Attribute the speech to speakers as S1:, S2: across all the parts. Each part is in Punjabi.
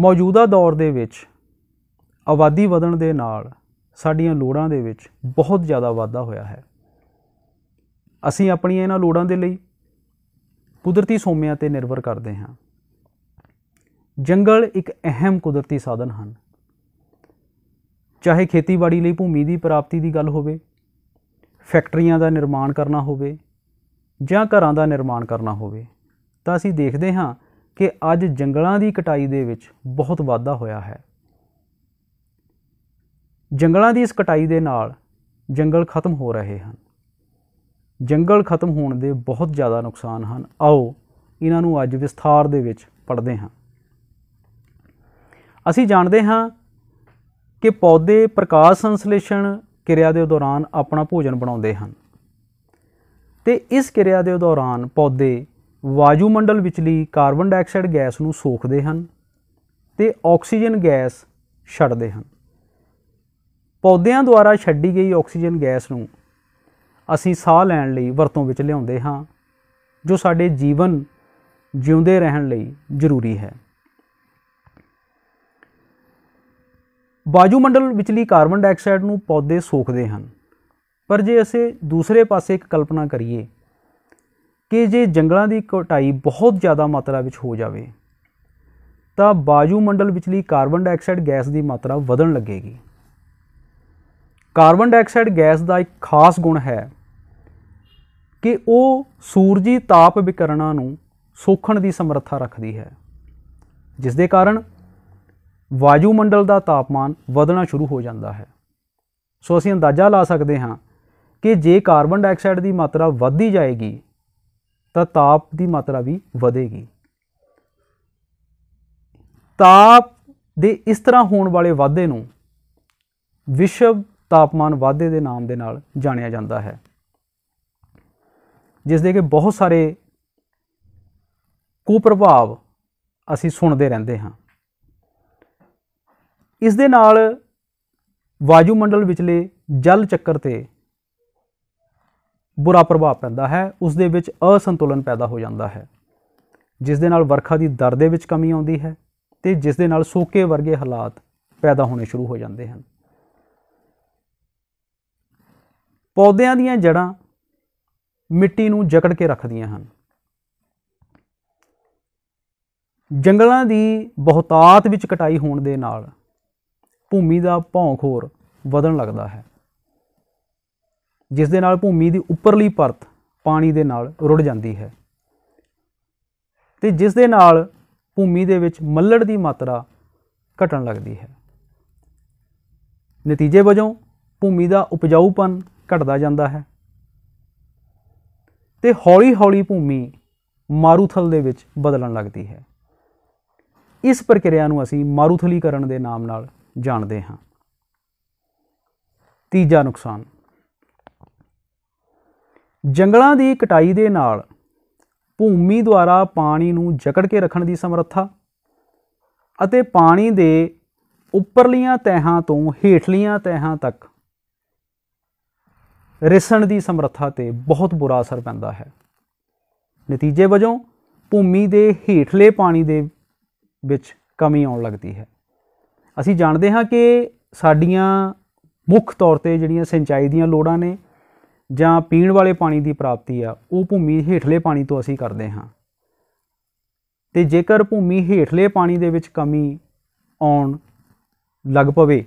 S1: ਮੌਜੂਦਾ ਦੌਰ ਦੇ ਵਿੱਚ ਆਬਾਦੀ ਵਧਣ ਦੇ ਨਾਲ ਸਾਡੀਆਂ ਲੋੜਾਂ ਦੇ ਵਿੱਚ ਬਹੁਤ ਜ਼ਿਆਦਾ ਵਾਧਾ ਹੋਇਆ ਹੈ ਅਸੀਂ ਆਪਣੀਆਂ ਇਹਨਾਂ ਲੋੜਾਂ ਦੇ ਲਈ ਕੁਦਰਤੀ ਸੋਮਿਆਂ ਤੇ ਨਿਰਭਰ ਕਰਦੇ ਹਾਂ ਜੰਗਲ ਇੱਕ ਅਹਿਮ ਕੁਦਰਤੀ ਸਾਧਨ ਹਨ ਚਾਹੇ ਖੇਤੀਬਾੜੀ ਲਈ ਭੂਮੀ ਦੀ ਪ੍ਰਾਪਤੀ ਦੀ ਗੱਲ ਹੋਵੇ ਫੈਕਟਰੀਆਂ ਦਾ ਨਿਰਮਾਣ ਕਰਨਾ ਹੋਵੇ ਜਾਂ ਘਰਾਂ ਦਾ ਨਿਰਮਾਣ ਕਰਨਾ ਹੋਵੇ ਤਾਂ ਅਸੀਂ ਦੇਖਦੇ ਹਾਂ ਕਿ ਅੱਜ ਜੰਗਲਾਂ ਦੀ ਕਟਾਈ ਦੇ ਵਿੱਚ ਬਹੁਤ ਵਾਧਾ ਹੋਇਆ ਹੈ ਜੰਗਲਾਂ ਦੀ ਇਸ ਕਟਾਈ ਦੇ ਨਾਲ ਜੰਗਲ ਖਤਮ ਹੋ ਰਹੇ ਹਨ ਜੰਗਲ ਖਤਮ ਹੋਣ ਦੇ ਬਹੁਤ ਜ਼ਿਆਦਾ ਨੁਕਸਾਨ ਹਨ ਆਓ ਇਹਨਾਂ ਨੂੰ ਅੱਜ ਵਿਸਥਾਰ ਦੇ ਵਿੱਚ ਪੜ੍ਹਦੇ ਹਾਂ ਅਸੀਂ ਜਾਣਦੇ ਹਾਂ ਕਿ ਪੌਦੇ ਪ੍ਰਕਾਸ਼ ਸੰਸਲੇਸ਼ਣ ਕਿਰਿਆ ਦੇ ਦੌਰਾਨ ਆਪਣਾ ਭੋਜਨ ਬਣਾਉਂਦੇ ਹਨ ਤੇ ਇਸ ਕਿਰਿਆ ਦੇ ਦੌਰਾਨ ਪੌਦੇ ਵਾਯੂਮੰਡਲ ਵਿਚਲੀ ਕਾਰਬਨ ਡਾਈਆਕਸਾਈਡ ਗੈਸ ਨੂੰ ਸੋਖਦੇ ਹਨ ਤੇ ਆਕਸੀਜਨ ਗੈਸ ਛੱਡਦੇ ਹਨ ਪੌਦਿਆਂ ਦੁਆਰਾ ਛੱਡੀ ਗਈ ਆਕਸੀਜਨ ਗੈਸ ਨੂੰ ਅਸੀਂ ਸਾਹ ਲੈਣ ਲਈ ਵਰਤੋਂ ਵਿੱਚ ਲਿਆਉਂਦੇ ਹਾਂ ਜੋ ਸਾਡੇ ਜੀਵਨ ਜਿਉਂਦੇ ਰਹਿਣ ਲਈ ਜ਼ਰੂਰੀ ਹੈ ਵਾਯੂਮੰਡਲ ਵਿਚਲੀ ਕਾਰਬਨ ਡਾਈਆਕਸਾਈਡ ਨੂੰ ਪੌਦੇ ਸੋਖਦੇ ਹਨ ਪਰ ਜੇ ਅਸੀਂ ਦੂਸਰੇ ਪਾਸੇ ਇੱਕ ਕਲਪਨਾ ਕਰੀਏ ਕਿ ਜੇ ਜੰਗਲਾਂ ਦੀ ਕਟਾਈ ਬਹੁਤ ਜ਼ਿਆਦਾ ਮਾਤਰਾ ਵਿੱਚ ਹੋ ਜਾਵੇ ਤਾਂ ਬਾਜੂ ਮੰਡਲ ਵਿਚਲੀ ਕਾਰਬਨ ਡਾਈਆਕਸਾਈਡ ਗੈਸ ਦੀ ਮਾਤਰਾ ਵਧਣ ਲੱਗੇਗੀ ਕਾਰਬਨ ਡਾਈਆਕਸਾਈਡ ਗੈਸ ਦਾ ਇੱਕ ਖਾਸ ਗੁਣ ਹੈ ਕਿ ਉਹ ਸੂਰਜੀ ਤਾਪ ਵਿਕਰਣਾਂ ਨੂੰ ਸੋਖਣ ਦੀ ਸਮਰੱਥਾ ਰੱਖਦੀ ਹੈ ਜਿਸ ਦੇ ਕਾਰਨ ਵਾਯੂ ਮੰਡਲ ਦਾ ਤਾਪਮਾਨ ਵਧਣਾ ਸ਼ੁਰੂ ਹੋ ਜਾਂਦਾ ਹੈ ਸੋ ਅਸੀਂ ਅੰਦਾਜ਼ਾ ਲਾ ਸਕਦੇ ਹਾਂ ਕਿ ਜੇ ਕਾਰਬਨ ਡਾਈਆਕਸਾਈਡ ਦੀ ਮਾਤਰਾ ਵਧਦੀ ਜਾਏਗੀ ਤਾਂ ਤਾਪ ਦੀ ਮਾਤਰਾ ਵੀ ਵਧੇਗੀ ਤਾਪ ਦੇ ਇਸ ਤਰ੍ਹਾਂ ਹੋਣ ਵਾਲੇ ਵਾਧੇ ਨੂੰ ਵਿਸ਼ਵ ਤਾਪਮਾਨ ਵਾਧੇ ਦੇ ਨਾਮ ਦੇ ਨਾਲ ਜਾਣਿਆ ਜਾਂਦਾ ਹੈ ਜਿਸ ਦੇ ਕਿ ਬਹੁਤ ਸਾਰੇ ਕੁਪ੍ਰਭਾਵ ਅਸੀਂ ਸੁਣਦੇ ਰਹਿੰਦੇ ਹਾਂ ਇਸ ਦੇ ਨਾਲ ਵਾਯੂਮੰਡਲ ਵਿਚਲੇ ਜਲ ਚੱਕਰ ਤੇ ਬੁਰਾ ਪ੍ਰਭਾਵ ਪੈਂਦਾ ਹੈ ਉਸ ਦੇ ਵਿੱਚ ਅਸੰਤੁਲਨ ਪੈਦਾ ਹੋ ਜਾਂਦਾ ਹੈ ਜਿਸ ਦੇ ਨਾਲ ਵਰਖਾ ਦੀ ਦਰ ਦੇ ਵਿੱਚ ਕਮੀ ਆਉਂਦੀ ਹੈ ਤੇ ਜਿਸ ਦੇ ਨਾਲ ਸੋਕੇ ਵਰਗੇ ਹਾਲਾਤ ਪੈਦਾ ਹੋਣੇ ਸ਼ੁਰੂ ਹੋ ਜਾਂਦੇ ਹਨ ਪੌਦਿਆਂ ਦੀਆਂ ਜੜਾਂ ਮਿੱਟੀ ਨੂੰ ਜਕੜ ਕੇ ਰੱਖਦੀਆਂ ਹਨ ਜੰਗਲਾਂ ਦੀ ਬਹੁਤਾਤ ਵਿੱਚ ਕਟਾਈ ਹੋਣ ਦੇ ਨਾਲ ਭੂਮੀ ਦਾ ਭੌਂਖੋਰ ਵਧਣ ਲੱਗਦਾ ਹੈ ਜਿਸ ਦੇ ਨਾਲ ਭੂਮੀ ਦੀ ਉੱਪਰਲੀ ਪਰਤ ਪਾਣੀ ਦੇ ਨਾਲ ਰੁੜ ਜਾਂਦੀ ਹੈ ਤੇ ਜਿਸ ਦੇ ਨਾਲ ਭੂਮੀ ਦੇ ਵਿੱਚ ਮੱਲੜ ਦੀ ਮਾਤਰਾ ਘਟਣ ਲੱਗਦੀ ਹੈ ਨਤੀਜੇ ਵਜੋਂ ਭੂਮੀ ਦਾ ਉਪਜਾਊਪਨ ਘਟਦਾ ਜਾਂਦਾ ਹੈ ਤੇ ਹੌਲੀ-ਹੌਲੀ ਭੂਮੀ ਮਾਰੂਥਲ ਦੇ ਵਿੱਚ ਬਦਲਣ ਲੱਗਦੀ ਹੈ ਇਸ ਪ੍ਰਕਿਰਿਆ ਨੂੰ ਅਸੀਂ ਮਾਰੂਥਲੀਕਰਨ ਦੇ ਨਾਮ ਨਾਲ ਜਾਣਦੇ ਹਾਂ ਤੀਜਾ ਨੁਕਸਾਨ ਜੰਗਲਾਂ ਦੀ ਕਟਾਈ ਦੇ ਨਾਲ ਭੂਮੀ ਦੁਆਰਾ ਪਾਣੀ ਨੂੰ ਜਕੜ ਕੇ ਰੱਖਣ ਦੀ ਸਮਰੱਥਾ ਅਤੇ ਪਾਣੀ ਦੇ ਉੱਪਰਲੀਆਂ ਤਹਿਾਂ ਤੋਂ ਹੇਠਲੀਆਂ ਤਹਿਾਂ ਤੱਕ ਰਿਸਣ ਦੀ ਸਮਰੱਥਾ ਤੇ ਬਹੁਤ ਬੁਰਾ ਅਸਰ ਪੈਂਦਾ ਹੈ ਨਤੀਜੇ ਵਜੋਂ ਭੂਮੀ ਦੇ ਹੇਠਲੇ ਪਾਣੀ ਦੇ ਵਿੱਚ ਕਮੀ ਆਉਣ ਲੱਗਦੀ ਹੈ ਅਸੀਂ ਜਾਣਦੇ ਹਾਂ ਕਿ ਸਾਡੀਆਂ ਮੁੱਖ ਤੌਰ ਤੇ ਜਿਹੜੀਆਂ ਸਿੰਚਾਈ ਦੀਆਂ ਲੋੜਾਂ ਨੇ ਜਾਂ ਪੀਣ ਵਾਲੇ ਪਾਣੀ ਦੀ ਪ੍ਰਾਪਤੀ ਆ ਉਹ ਭੂਮੀ ਹੇਠਲੇ ਪਾਣੀ ਤੋਂ ਅਸੀਂ ਕਰਦੇ ਹਾਂ ਤੇ ਜੇਕਰ ਭੂਮੀ ਹੇਠਲੇ ਪਾਣੀ ਦੇ ਵਿੱਚ ਕਮੀ ਆਉਣ ਲੱਗ ਪਵੇ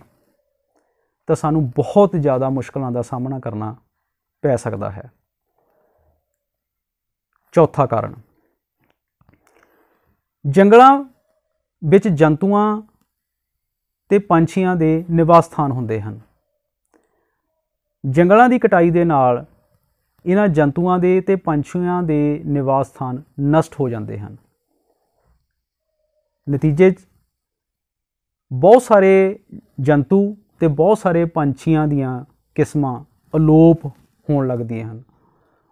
S1: ਤਾਂ ਸਾਨੂੰ ਬਹੁਤ ਜ਼ਿਆਦਾ ਮੁਸ਼ਕਲਾਂ ਦਾ ਸਾਹਮਣਾ ਕਰਨਾ ਪੈ ਸਕਦਾ ਹੈ ਚੌਥਾ ਕਾਰਨ ਜੰਗਲਾਂ ਵਿੱਚ ਜੰਤੂਆਂ ਤੇ ਪੰਛੀਆਂ ਦੇ ਨਿਵਾਸ ਸਥਾਨ ਹੁੰਦੇ ਹਨ ਜੰਗਲਾਂ ਦੀ ਕਟਾਈ ਦੇ ਨਾਲ ਇਹਨਾਂ ਜੰਤੂਆਂ ਦੇ ਤੇ ਪੰਛੀਆਂ ਦੇ ਨਿਵਾਸ ਸਥਾਨ ਨਸ਼ਟ ਹੋ ਜਾਂਦੇ ਹਨ ਨਤੀਜੇ ਬਹੁਤ ਸਾਰੇ ਜੰਤੂ ਤੇ ਬਹੁਤ ਸਾਰੇ ਪੰਛੀਆਂ ਦੀਆਂ ਕਿਸਮਾਂ ਅਲੋਪ ਹੋਣ ਲੱਗਦੀਆਂ ਹਨ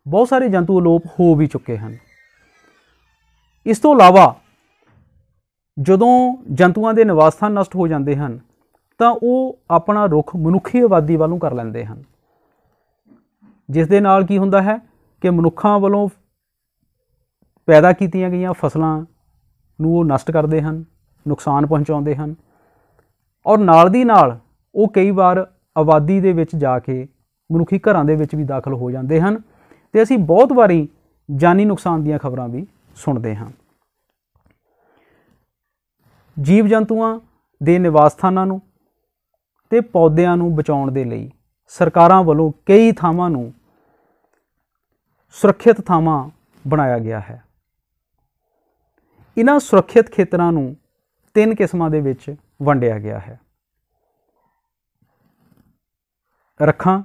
S1: ਬਹੁਤ ਸਾਰੇ ਜੰਤੂ ਅਲੋਪ ਹੋ ਵੀ ਚੁੱਕੇ ਹਨ ਇਸ ਤੋਂ ਇਲਾਵਾ ਜਦੋਂ ਜੰਤੂਆਂ ਦੇ ਨਿਵਾਸ ਸਥਾਨ ਨਸ਼ਟ ਹੋ ਜਾਂਦੇ ਹਨ ਤਾਂ ਉਹ ਆਪਣਾ ਰੁਖ ਮਨੁੱਖੀ ਆਬਾਦੀ ਵੱਲੋਂ ਕਰ ਲੈਂਦੇ ਹਨ ਜਿਸ ਦੇ ਨਾਲ ਕੀ ਹੁੰਦਾ ਹੈ ਕਿ ਮਨੁੱਖਾਂ ਵੱਲੋਂ ਪੈਦਾ ਕੀਤੀਆਂ ਗਈਆਂ ਫਸਲਾਂ ਨੂੰ ਉਹ ਨਸ਼ਟ ਕਰਦੇ ਹਨ ਨੁਕਸਾਨ ਪਹੁੰਚਾਉਂਦੇ ਹਨ ਔਰ ਨਾਲ ਦੀ ਨਾਲ ਉਹ ਕਈ ਵਾਰ ਆਬਾਦੀ ਦੇ ਵਿੱਚ ਜਾ ਕੇ ਮਨੁੱਖੀ ਘਰਾਂ ਦੇ ਵਿੱਚ ਵੀ ਦਾਖਲ ਹੋ ਜਾਂਦੇ ਹਨ ਤੇ ਅਸੀਂ ਬਹੁਤ ਵਾਰੀ ਜਾਨੀ ਨੁਕਸਾਨ ਦੀਆਂ ਖਬਰਾਂ ਵੀ ਸੁਣਦੇ ਹਾਂ ਜੀਵ ਜੰਤੂਆਂ ਦੇ ਨਿਵਾਸ ਸਥਾਨਾਂ ਨੂੰ ਤੇ ਪੌਦਿਆਂ ਨੂੰ ਬਚਾਉਣ ਦੇ ਲਈ ਸਰਕਾਰਾਂ ਵੱਲੋਂ ਕਈ ਥਾਵਾਂ ਨੂੰ ਸੁਰੱਖਿਅਤ ਥਾਵਾਂ ਬਣਾਇਆ ਗਿਆ ਹੈ ਇਹਨਾਂ ਸੁਰੱਖਿਅਤ ਖੇਤਰਾਂ ਨੂੰ ਤਿੰਨ ਕਿਸਮਾਂ ਦੇ ਵਿੱਚ ਵੰਡਿਆ ਗਿਆ ਹੈ ਰੱਖਾਂ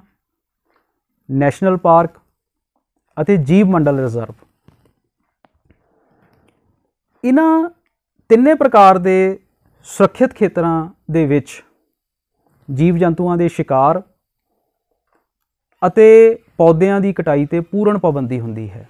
S1: ਨੈਸ਼ਨਲ ਪਾਰਕ ਅਤੇ ਜੀਵ ਮੰਡਲ ਰਿਜ਼ਰਵ ਇਹਨਾਂ ਤਿੰਨੇ ਪ੍ਰਕਾਰ ਦੇ ਸੁਰੱਖਿਅਤ ਖੇਤਰਾਂ ਦੇ ਵਿੱਚ ਜੀਵ ਜੰਤੂਆਂ ਦੇ ਸ਼ਿਕਾਰ ਅਤੇ ਪੌਦਿਆਂ ਦੀ ਕਟਾਈ ਤੇ ਪੂਰਨ ਪਾਬੰਦੀ ਹੁੰਦੀ ਹੈ